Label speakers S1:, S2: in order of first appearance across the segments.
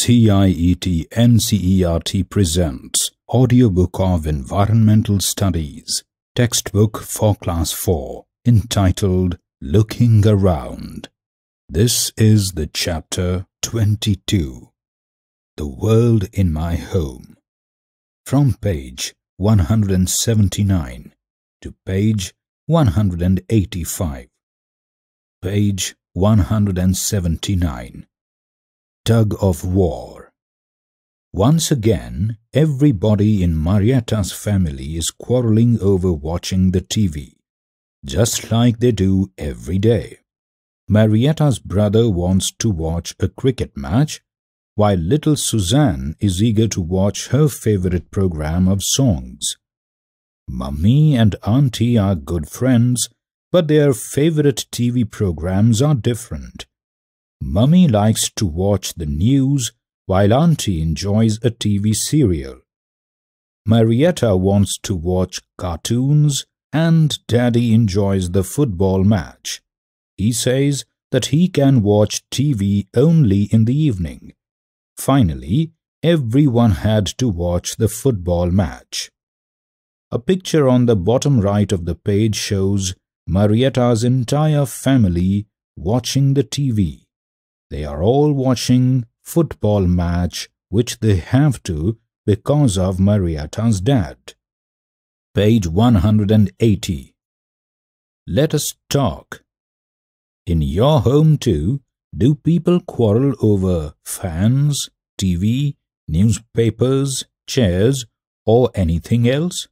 S1: CIET NCERT presents Audiobook of Environmental Studies, textbook for Class 4, entitled Looking Around. This is the chapter 22 The World in My Home. From page 179 to page 185. Page 179 tug of war. Once again, everybody in Marietta's family is quarreling over watching the TV, just like they do every day. Marietta's brother wants to watch a cricket match, while little Suzanne is eager to watch her favorite program of songs. Mummy and Auntie are good friends, but their favorite TV programs are different. Mummy likes to watch the news while Auntie enjoys a TV serial. Marietta wants to watch cartoons and Daddy enjoys the football match. He says that he can watch TV only in the evening. Finally, everyone had to watch the football match. A picture on the bottom right of the page shows Marietta's entire family watching the TV. They are all watching football match which they have to because of Mariatta's dad. Page 180 Let us talk. In your home too, do people quarrel over fans, TV, newspapers, chairs, or anything else?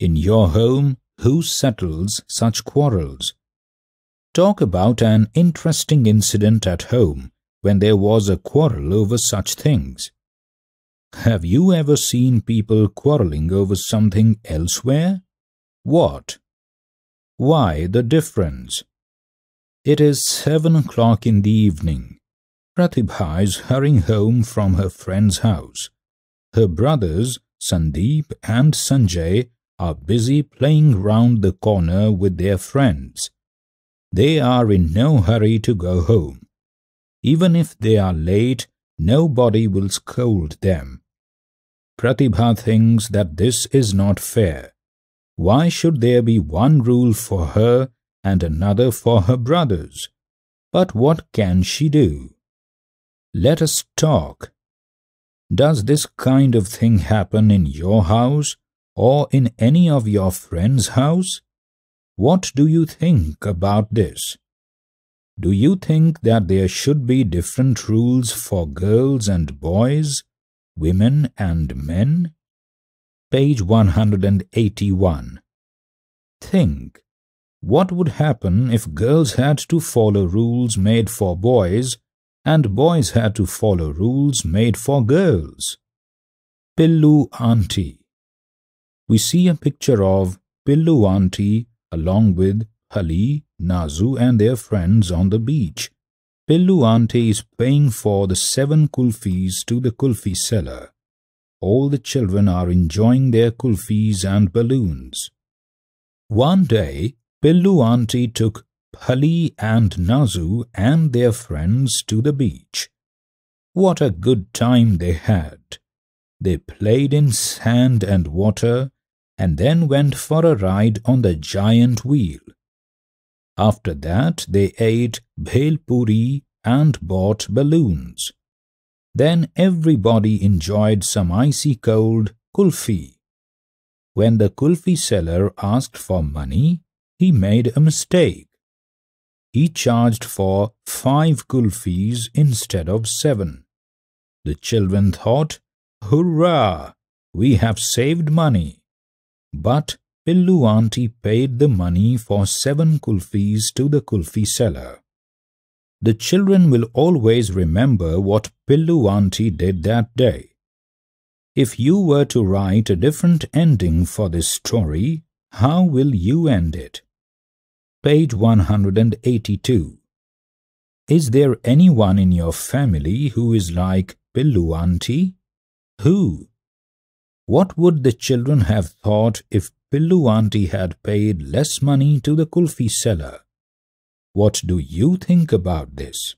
S1: In your home, who settles such quarrels? talk about an interesting incident at home when there was a quarrel over such things. Have you ever seen people quarreling over something elsewhere? What? Why the difference? It is seven o'clock in the evening. Pratibha is hurrying home from her friend's house. Her brothers, Sandeep and Sanjay, are busy playing round the corner with their friends. They are in no hurry to go home. Even if they are late, nobody will scold them. Pratibha thinks that this is not fair. Why should there be one rule for her and another for her brothers? But what can she do? Let us talk. Does this kind of thing happen in your house or in any of your friends' house? What do you think about this? Do you think that there should be different rules for girls and boys, women and men? Page 181. Think. What would happen if girls had to follow rules made for boys and boys had to follow rules made for girls? Pillu Auntie. We see a picture of Pillu Auntie along with Hali, Nazu, and their friends on the beach. Pillu auntie is paying for the seven kulfis to the kulfi seller. All the children are enjoying their kulfis and balloons. One day, Pillu auntie took Hali and Nazu and their friends to the beach. What a good time they had! They played in sand and water, and then went for a ride on the giant wheel. After that, they ate bhel puri and bought balloons. Then everybody enjoyed some icy cold kulfi. When the kulfi seller asked for money, he made a mistake. He charged for five kulfis instead of seven. The children thought, Hurrah! We have saved money. But Pillu Pilluanti paid the money for seven kulfis to the kulfi seller. The children will always remember what Pillu Pilluanti did that day. If you were to write a different ending for this story, how will you end it? Page 182 Is there anyone in your family who is like Pillu Auntie? Who? What would the children have thought if Pillu auntie had paid less money to the kulfi seller? What do you think about this?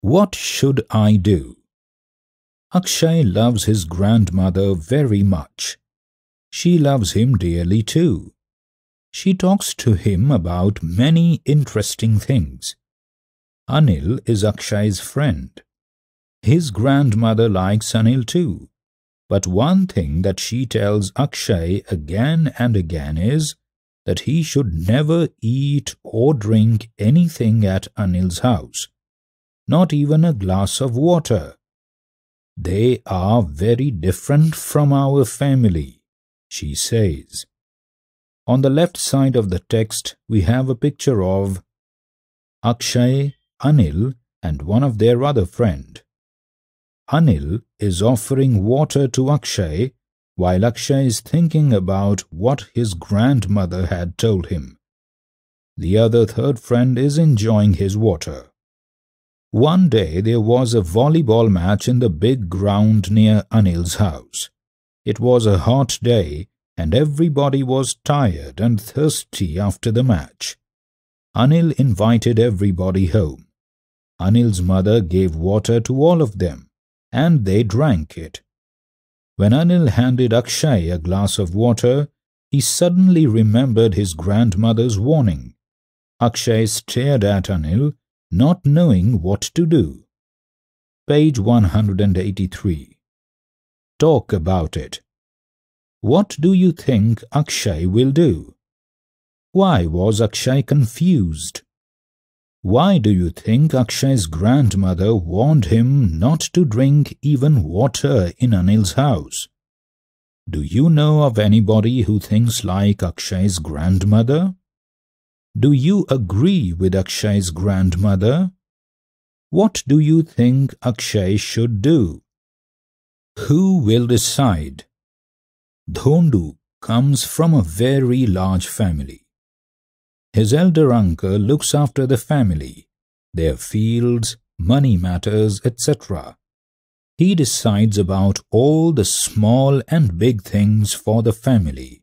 S1: What should I do? Akshay loves his grandmother very much. She loves him dearly too. She talks to him about many interesting things. Anil is Akshay's friend. His grandmother likes Anil too. But one thing that she tells Akshay again and again is that he should never eat or drink anything at Anil's house, not even a glass of water. They are very different from our family, she says. On the left side of the text, we have a picture of Akshay, Anil, and one of their other friend. Anil is offering water to Akshay while Akshay is thinking about what his grandmother had told him. The other third friend is enjoying his water. One day there was a volleyball match in the big ground near Anil's house. It was a hot day and everybody was tired and thirsty after the match. Anil invited everybody home. Anil's mother gave water to all of them and they drank it. When Anil handed Akshay a glass of water, he suddenly remembered his grandmother's warning. Akshay stared at Anil, not knowing what to do. Page 183 Talk about it. What do you think Akshay will do? Why was Akshay confused? Why do you think Akshay's grandmother warned him not to drink even water in Anil's house? Do you know of anybody who thinks like Akshay's grandmother? Do you agree with Akshay's grandmother? What do you think Akshay should do? Who will decide? Dhondu comes from a very large family. His elder uncle looks after the family, their fields, money matters, etc. He decides about all the small and big things for the family.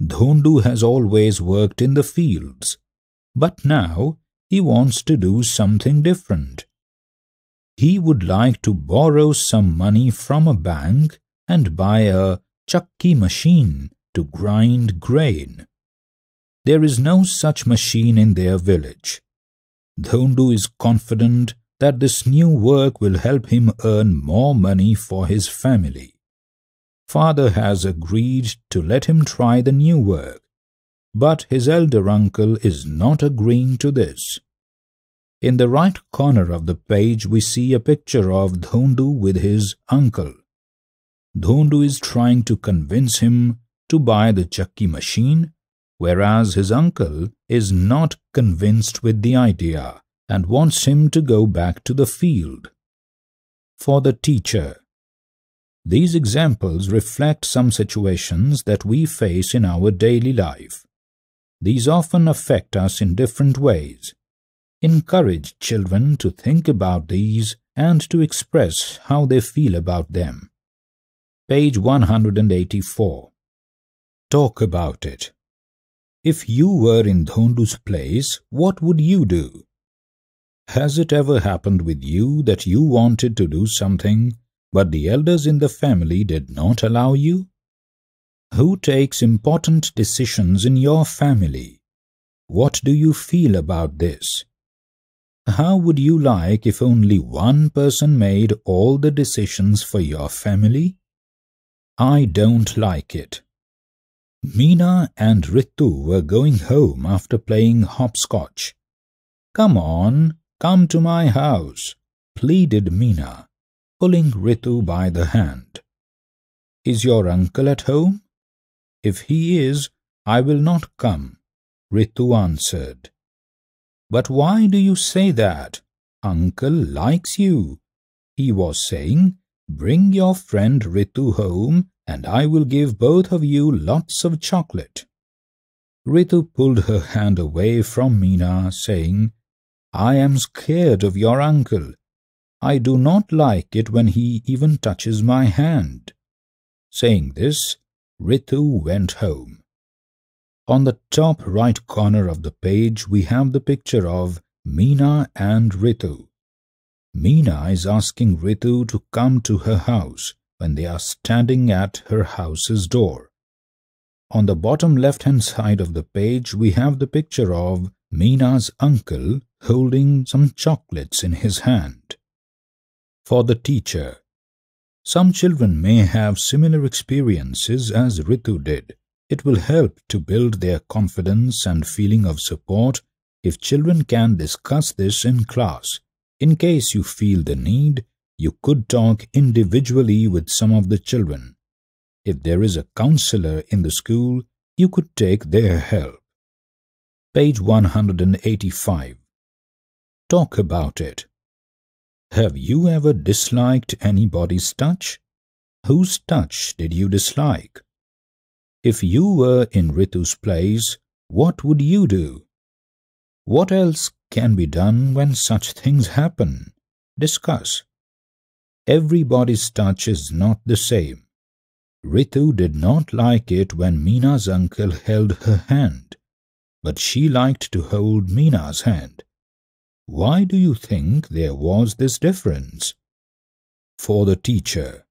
S1: Dhondu has always worked in the fields, but now he wants to do something different. He would like to borrow some money from a bank and buy a chakki machine to grind grain. There is no such machine in their village. Dhondu is confident that this new work will help him earn more money for his family. Father has agreed to let him try the new work, but his elder uncle is not agreeing to this. In the right corner of the page, we see a picture of Dhondu with his uncle. Dhondu is trying to convince him to buy the chakki machine whereas his uncle is not convinced with the idea and wants him to go back to the field. For the teacher, these examples reflect some situations that we face in our daily life. These often affect us in different ways. Encourage children to think about these and to express how they feel about them. Page 184. Talk about it. If you were in Dhondu's place, what would you do? Has it ever happened with you that you wanted to do something, but the elders in the family did not allow you? Who takes important decisions in your family? What do you feel about this? How would you like if only one person made all the decisions for your family? I don't like it. Meena and Ritu were going home after playing hopscotch. Come on, come to my house, pleaded Meena, pulling Ritu by the hand. Is your uncle at home? If he is, I will not come, Ritu answered. But why do you say that? Uncle likes you. He was saying, bring your friend Ritu home and I will give both of you lots of chocolate. Ritu pulled her hand away from Mina, saying, I am scared of your uncle. I do not like it when he even touches my hand. Saying this, Ritu went home. On the top right corner of the page, we have the picture of Mina and Ritu. Mina is asking Ritu to come to her house when they are standing at her house's door. On the bottom left-hand side of the page, we have the picture of Mina's uncle holding some chocolates in his hand. For the teacher, some children may have similar experiences as Ritu did. It will help to build their confidence and feeling of support if children can discuss this in class. In case you feel the need, you could talk individually with some of the children. If there is a counselor in the school, you could take their help. Page 185. Talk about it. Have you ever disliked anybody's touch? Whose touch did you dislike? If you were in Ritu's place, what would you do? What else can be done when such things happen? Discuss. Everybody's touch is not the same. Ritu did not like it when Meena's uncle held her hand, but she liked to hold Meena's hand. Why do you think there was this difference? For the teacher.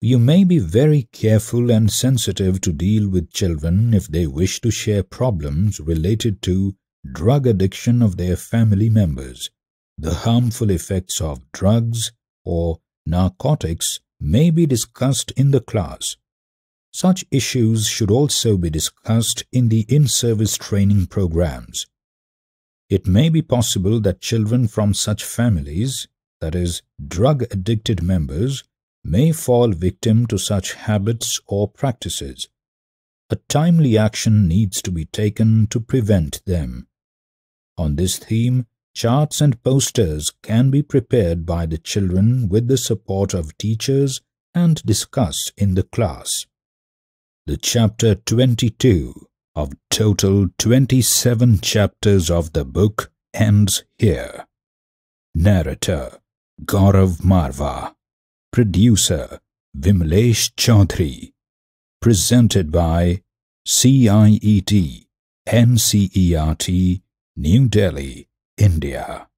S1: You may be very careful and sensitive to deal with children if they wish to share problems related to drug addiction of their family members, the harmful effects of drugs, or narcotics may be discussed in the class. Such issues should also be discussed in the in-service training programs. It may be possible that children from such families, that is, drug-addicted members, may fall victim to such habits or practices. A timely action needs to be taken to prevent them. On this theme, Charts and posters can be prepared by the children with the support of teachers and discussed in the class. The chapter 22 of total 27 chapters of the book ends here. Narrator Gaurav Marva Producer Vimlesh Chaudhary Presented by CIET NCERT New Delhi India.